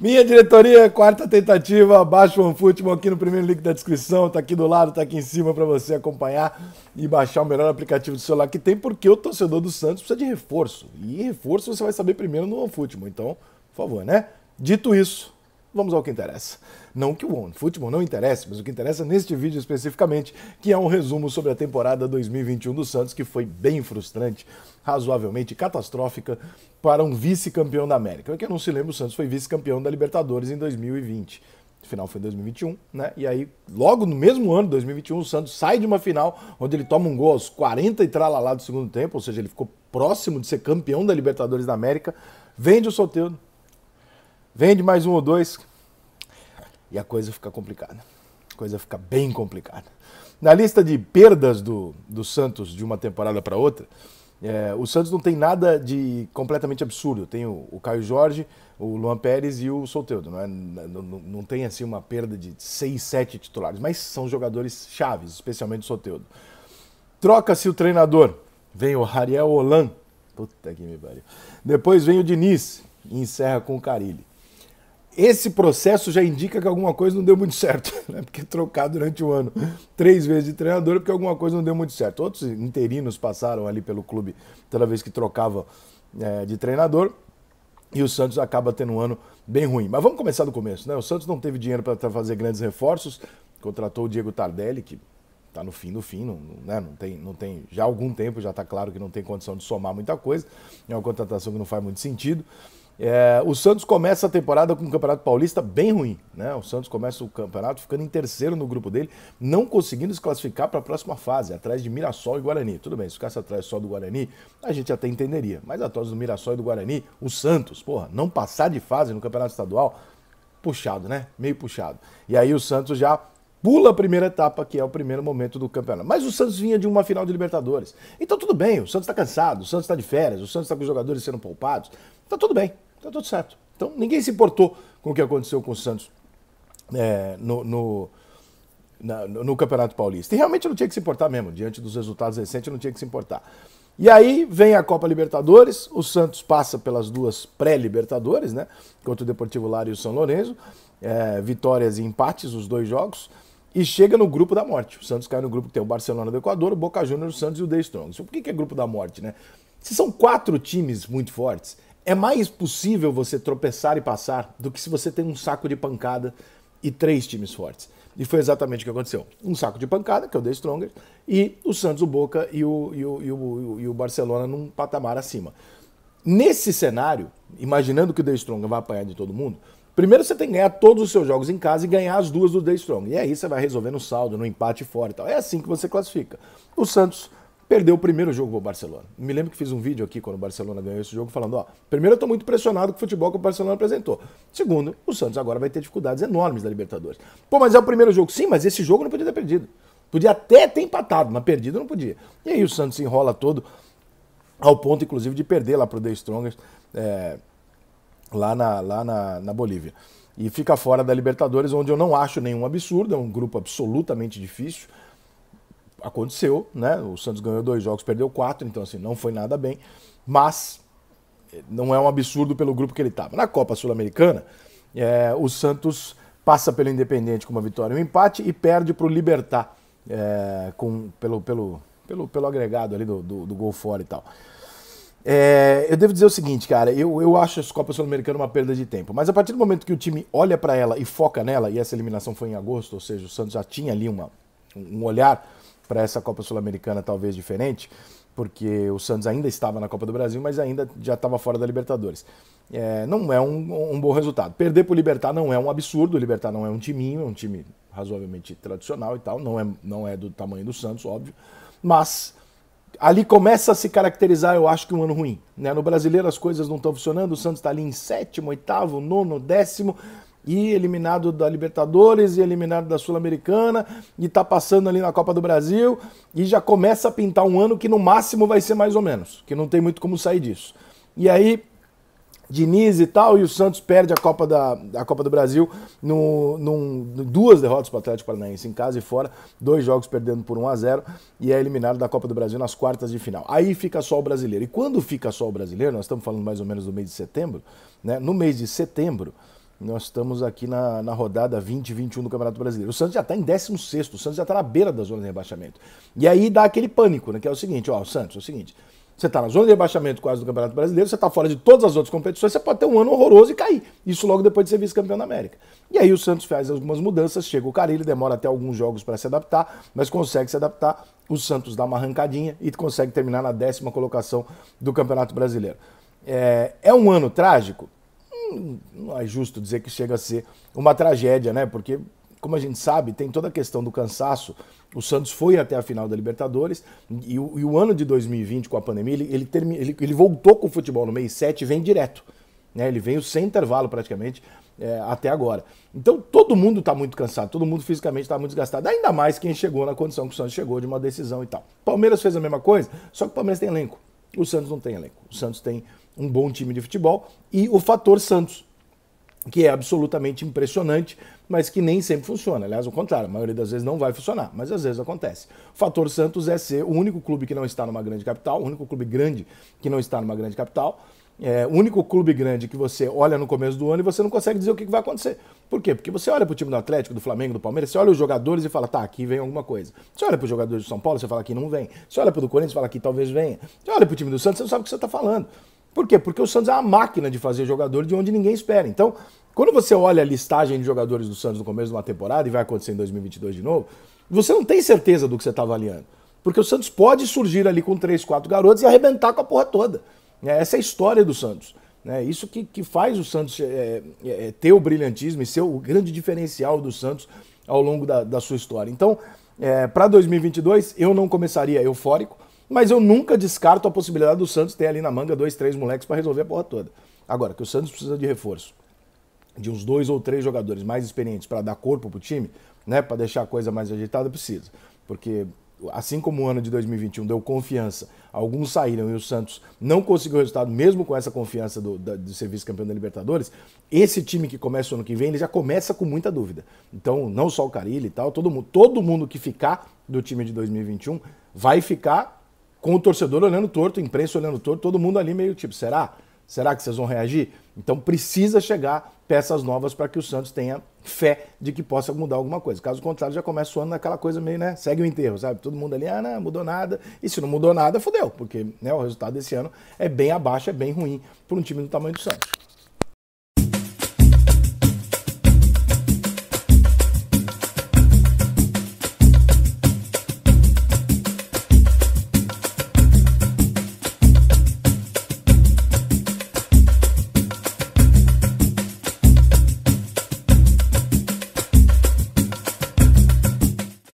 Minha diretoria, quarta tentativa, baixa o OneFootball aqui no primeiro link da descrição, tá aqui do lado, tá aqui em cima para você acompanhar e baixar o melhor aplicativo do celular que tem, porque o torcedor do Santos precisa de reforço. E reforço você vai saber primeiro no OneFootball, então, por favor, né? Dito isso, Vamos ao que interessa. Não que o futebol não interesse, mas o que interessa neste vídeo especificamente, que é um resumo sobre a temporada 2021 do Santos, que foi bem frustrante, razoavelmente catastrófica para um vice-campeão da América. Quem não se lembra, o Santos foi vice-campeão da Libertadores em 2020. final foi 2021, né? E aí, logo no mesmo ano, 2021, o Santos sai de uma final onde ele toma um gol aos 40 e tralalá do segundo tempo, ou seja, ele ficou próximo de ser campeão da Libertadores da América, vende o sorteio Vende mais um ou dois e a coisa fica complicada. A coisa fica bem complicada. Na lista de perdas do, do Santos de uma temporada para outra, é, o Santos não tem nada de completamente absurdo. Tem o, o Caio Jorge, o Luan Pérez e o Solteudo. Não, é? não, não, tem assim uma perda de 6, 7 titulares, mas são jogadores chaves, especialmente o Solteudo. Troca-se o treinador. Vem o Ariel Holan. Puta que me pariu. Depois vem o Diniz e encerra com o Carilli. Esse processo já indica que alguma coisa não deu muito certo, né? porque trocar durante o ano três vezes de treinador é porque alguma coisa não deu muito certo. Outros interinos passaram ali pelo clube toda vez que trocava é, de treinador e o Santos acaba tendo um ano bem ruim. Mas vamos começar do começo, né? O Santos não teve dinheiro para fazer grandes reforços, contratou o Diego Tardelli, que está no fim do fim, não, né? não, tem, não tem, já há algum tempo já está claro que não tem condição de somar muita coisa, é uma contratação que não faz muito sentido. É, o Santos começa a temporada com o Campeonato Paulista bem ruim. Né? O Santos começa o campeonato ficando em terceiro no grupo dele, não conseguindo se classificar para a próxima fase, atrás de Mirassol e Guarani. Tudo bem, se ficasse atrás só do Guarani, a gente até entenderia. Mas atrás do Mirassol e do Guarani, o Santos, porra, não passar de fase no Campeonato Estadual, puxado, né? Meio puxado. E aí o Santos já pula a primeira etapa, que é o primeiro momento do campeonato. Mas o Santos vinha de uma final de Libertadores. Então tudo bem, o Santos está cansado, o Santos está de férias, o Santos está com os jogadores sendo poupados. Tá tudo bem, Tá tudo certo. Então ninguém se importou com o que aconteceu com o Santos é, no, no, na, no, Campeonato Paulista. E realmente não tinha que se importar mesmo, diante dos resultados recentes não tinha que se importar. E aí vem a Copa Libertadores, o Santos passa pelas duas pré-Libertadores, né? Contra o Deportivo Lara e o São Lourenço. É, vitórias e empates, os dois jogos e chega no grupo da morte. O Santos cai no grupo que tem o Barcelona do Equador, o Boca Juniors, o Santos e o The Strong. Por que, que é grupo da morte, né? Se são quatro times muito fortes é mais possível você tropeçar e passar do que se você tem um saco de pancada e três times fortes. E foi exatamente o que aconteceu. Um saco de pancada, que é o The Stronger, e o Santos, o Boca e o, e o, e o, e o Barcelona num patamar acima. Nesse cenário, imaginando que o The Stronger vai apanhar de todo mundo, primeiro você tem que ganhar todos os seus jogos em casa e ganhar as duas do The Stronger. E aí você vai resolvendo o saldo, no empate fora e tal. É assim que você classifica. O Santos perdeu o primeiro jogo pro Barcelona. Me lembro que fiz um vídeo aqui quando o Barcelona ganhou esse jogo falando, ó, primeiro eu tô muito impressionado com o futebol que o Barcelona apresentou. Segundo, o Santos agora vai ter dificuldades enormes da Libertadores. Pô, mas é o primeiro jogo. Sim, mas esse jogo não podia ter perdido. Podia até ter empatado, mas perdido não podia. E aí o Santos se enrola todo, ao ponto, inclusive, de perder lá pro The Strongest, é, lá, na, lá na, na Bolívia. E fica fora da Libertadores, onde eu não acho nenhum absurdo, é um grupo absolutamente difícil aconteceu, né? O Santos ganhou dois jogos, perdeu quatro, então assim, não foi nada bem, mas eh, não é um absurdo pelo grupo que ele estava. Na Copa Sul-Americana, é, o Santos passa pelo Independente com uma vitória e um empate e perde para o Libertar é, com, pelo, pelo, pelo, pelo agregado ali do, do, do gol fora e tal. É, eu devo dizer o seguinte, cara, eu, eu acho a Copa Sul-Americana uma perda de tempo, mas a partir do momento que o time olha para ela e foca nela, e essa eliminação foi em agosto, ou seja, o Santos já tinha ali uma, um olhar para essa Copa Sul-Americana talvez diferente, porque o Santos ainda estava na Copa do Brasil, mas ainda já estava fora da Libertadores. É, não é um, um, bom resultado. Perder para o Libertar não é um absurdo, o Libertar não é um timinho, é um time razoavelmente tradicional e tal, não é, não é do tamanho do Santos, óbvio, mas ali começa a se caracterizar, eu acho, que um ano ruim. Né? No brasileiro as coisas não estão funcionando, o Santos está ali em sétimo, oitavo, nono, décimo, e eliminado da Libertadores e eliminado da Sul-Americana e tá passando ali na Copa do Brasil e já começa a pintar um ano que no máximo vai ser mais ou menos, que não tem muito como sair disso. E aí Diniz e tal, e o Santos perde a Copa, da, a Copa do Brasil no, num, duas derrotas para o Atlético Paranaense em casa e fora, dois jogos perdendo por 1 a 0 e é eliminado da Copa do Brasil nas quartas de final. Aí fica só o brasileiro. E quando fica só o brasileiro, nós estamos falando mais ou menos do mês de setembro, né? No mês de setembro, nós estamos aqui na, na rodada 20-21 do Campeonato Brasileiro. O Santos já está em 16, o Santos já está na beira da zona de rebaixamento. E aí dá aquele pânico, né? Que é o seguinte: ó, o Santos, é o seguinte. Você está na zona de rebaixamento quase do Campeonato Brasileiro, você está fora de todas as outras competições, você pode ter um ano horroroso e cair. Isso logo depois de ser vice-campeão da América. E aí o Santos faz algumas mudanças, chega o Carilho, demora até alguns jogos para se adaptar, mas consegue se adaptar. O Santos dá uma arrancadinha e consegue terminar na décima colocação do Campeonato Brasileiro. É, é um ano trágico? não é justo dizer que chega a ser uma tragédia, né? Porque, como a gente sabe, tem toda a questão do cansaço. O Santos foi até a final da Libertadores e o, e o ano de 2020, com a pandemia, ele, ele, termi, ele, ele voltou com o futebol no mês 7 e vem direto. Né? Ele veio sem intervalo praticamente é, até agora. Então todo mundo está muito cansado, todo mundo fisicamente está muito desgastado, ainda mais quem chegou na condição que o Santos chegou de uma decisão e tal. Palmeiras fez a mesma coisa, só que o Palmeiras tem elenco. O Santos não tem elenco. O Santos tem um bom time de futebol, e o fator Santos, que é absolutamente impressionante, mas que nem sempre funciona. Aliás, o contrário, a maioria das vezes não vai funcionar, mas às vezes acontece. O fator Santos é ser o único clube que não está numa grande capital, o único clube grande que não está numa grande capital, é, o único clube grande que você olha no começo do ano e você não consegue dizer o que vai acontecer. Por quê? Porque você olha para o time do Atlético, do Flamengo, do Palmeiras, você olha os jogadores e fala, tá, aqui vem alguma coisa. Você olha para os jogadores do São Paulo, você fala, aqui não vem. Você olha para o do Corinthians, fala, aqui talvez venha. Você olha para o time do Santos, você não sabe o que você está falando. Por quê? Porque o Santos é uma máquina de fazer jogador de onde ninguém espera. Então, quando você olha a listagem de jogadores do Santos no começo de uma temporada, e vai acontecer em 2022 de novo, você não tem certeza do que você está avaliando. Porque o Santos pode surgir ali com três, quatro garotos e arrebentar com a porra toda. É, essa é a história do Santos. Né? Isso que, que faz o Santos é, é, ter o brilhantismo e ser o grande diferencial do Santos ao longo da, sua história. Então, para 2022, eu não começaria eufórico. Mas eu nunca descarto a possibilidade do Santos ter ali na manga dois, três moleques para resolver a porra toda. Agora, que o Santos precisa de reforço, de uns dois ou três jogadores mais experientes para dar corpo pro time, né, para deixar a coisa mais agitada, precisa. Porque assim como o ano de 2021 deu confiança, alguns saíram e o Santos não conseguiu resultado, mesmo com essa confiança do, da, de ser vice-campeão da Libertadores, esse time que começa o ano que vem, ele já começa com muita dúvida. Então, não só o Carilli e tal, todo mundo, todo mundo que ficar do time de 2021 vai ficar com o torcedor olhando torto, imprensa olhando torto, todo mundo ali meio tipo, será? Será que vocês vão reagir? Então precisa chegar peças novas para que o Santos tenha fé de que possa mudar alguma coisa. Caso contrário, já começa o ano naquela coisa meio, né? Segue o enterro, sabe? Todo mundo ali, ah, não, mudou nada. E se não mudou nada, fodeu, porque né, o resultado desse ano é bem abaixo, é bem ruim para um time do tamanho do Santos.